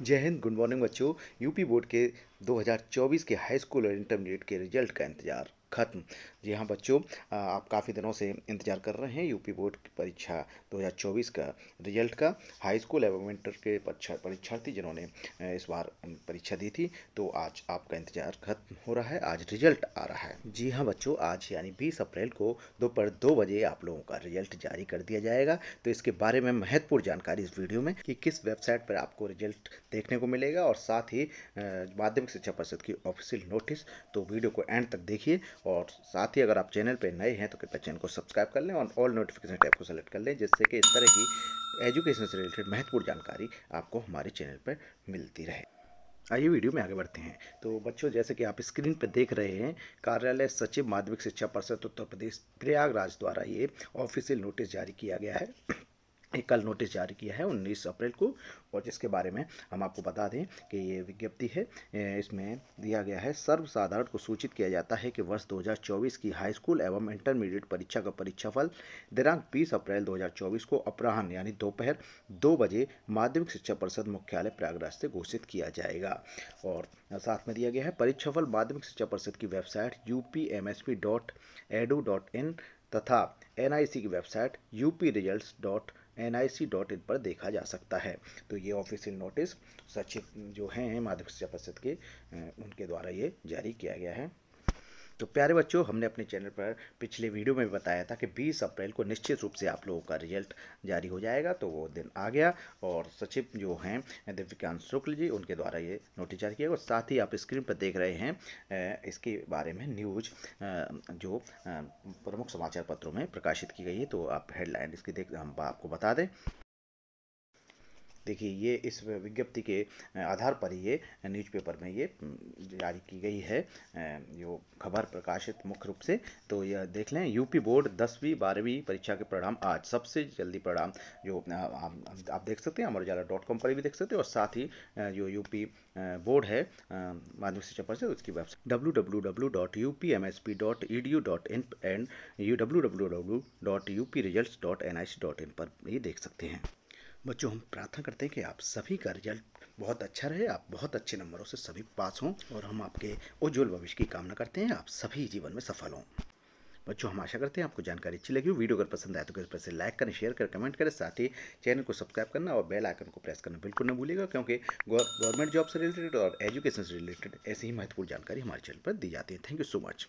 जय हिंद good morning बच्चों यूपी बोर्ड के 2024 के हाई स्कूल और इंटरमीडिएट के रिजल्ट का इंतजार खत्म जी हाँ बच्चों आप काफ़ी दिनों से इंतजार कर रहे हैं यूपी बोर्ड की परीक्षा 2024 का रिजल्ट का हाई स्कूल एवं इंटर के परीक्षार्थी जिन्होंने इस बार परीक्षा दी थी तो आज आपका इंतजार खत्म हो रहा है आज रिजल्ट आ रहा है जी हाँ बच्चों आज यानी बीस अप्रैल को दोपहर दो बजे आप लोगों का रिजल्ट जारी कर दिया जाएगा तो इसके बारे में महत्वपूर्ण जानकारी इस वीडियो में कि किस वेबसाइट पर आपको रिजल्ट देखने को मिलेगा और साथ ही माध्यमिक शिक्षा परिषद की ऑफिशियल नोटिस तो वीडियो को एंड तक देखिए और साथ ही अगर आप चैनल पर नए हैं तो कृपया चैनल को सब्सक्राइब कर लें और ऑल नोटिफिकेशन टैप को सेलेक्ट कर लें जिससे कि इस तरह की एजुकेशन से रिलेटेड महत्वपूर्ण जानकारी आपको हमारे चैनल पर मिलती रहे आइए वीडियो में आगे बढ़ते हैं तो बच्चों जैसे कि आप स्क्रीन पर देख रहे हैं कार्यालय सचिव माध्यमिक शिक्षा परिषद उत्तर प्रदेश प्रयागराज द्वारा ये ऑफिशियल नोटिस जारी किया गया है एक कल नोटिस जारी किया है 19 अप्रैल को और जिसके बारे में हम आपको बता दें कि ये विज्ञप्ति है इसमें दिया गया है सर्वसाधारण को सूचित किया जाता है कि वर्ष 2024 की हाई स्कूल एवं इंटरमीडिएट परीक्षा का परीक्षाफल दिनांक 20 अप्रैल 2024 को अपराह्न यानी दोपहर दो, दो बजे माध्यमिक शिक्षा परिषद मुख्यालय प्रयागराज से घोषित किया जाएगा और साथ में दिया गया है परीक्षाफल माध्यमिक शिक्षा परिषद की वेबसाइट यू e तथा एन की website U N I C dot in पर देखा जा सकता है तो ये ऑफिशियल नोटिस सचिव जो हैं माध्यमिक शिक्षा परिषद के उनके द्वारा ये जारी किया गया है तो प्यारे बच्चों हमने अपने चैनल पर पिछले वीडियो में बताया था कि 20 अप्रैल को निश्चित रूप से आप लोगों का रिजल्ट जारी हो जाएगा तो वो दिन आ गया और सचिव जो हैं दिव्यकांत शुक्ल जी उनके द्वारा ये नोटिस जारी किया और साथ ही आप स्क्रीन पर देख रहे हैं इसके बारे में न्यूज जो प्रमुख समाचार पत्रों में प्रकाशित की गई है तो आप हेडलाइन इसकी देख हम आपको बता दें देखिए ये इस विज्ञप्ति के आधार पर ये न्यूज़पेपर में ये जारी की गई है जो खबर प्रकाशित मुख्य रूप से तो यह देख लें यूपी बोर्ड दसवीं बारहवीं परीक्षा के परिणाम आज सबसे जल्दी परिणाम जो आप देख सकते हैं अमर उजाला डॉट कॉम पर भी देख सकते हैं और साथ ही जो यूपी बोर्ड है माध्यमिक शिक्षा परिषद उसकी website W W W dot U P M S P dot E D U dot in and U W W W dot U P result dot N I C dot in पर ये देख सकते हैं बच्चों हम प्रार्थना करते हैं कि आप सभी का रिजल्ट बहुत अच्छा रहे आप बहुत अच्छे नंबरों से सभी पास हों और हम आपके उज्ज्वल भविष्य की कामना करते हैं आप सभी जीवन में सफल हों बच्चों हम आशा करते हैं आपको जानकारी अच्छी लगी हो वीडियो अगर पसंद आए तो कृपया से लाइक करें शेयर करें कमेंट करें साथ ही चैनल को सब्सक्राइब करना और बेल आइकन को प्रेस करना बिल्कुल न भूलिएगा क्योंकि गवर्नमेंट जॉब से रिलेटेड और एजुकेशन से रिलेटेड ऐसी ही महत्वपूर्ण जानकारी हमारे चैनल पर दी जाती है थैंक यू सो मच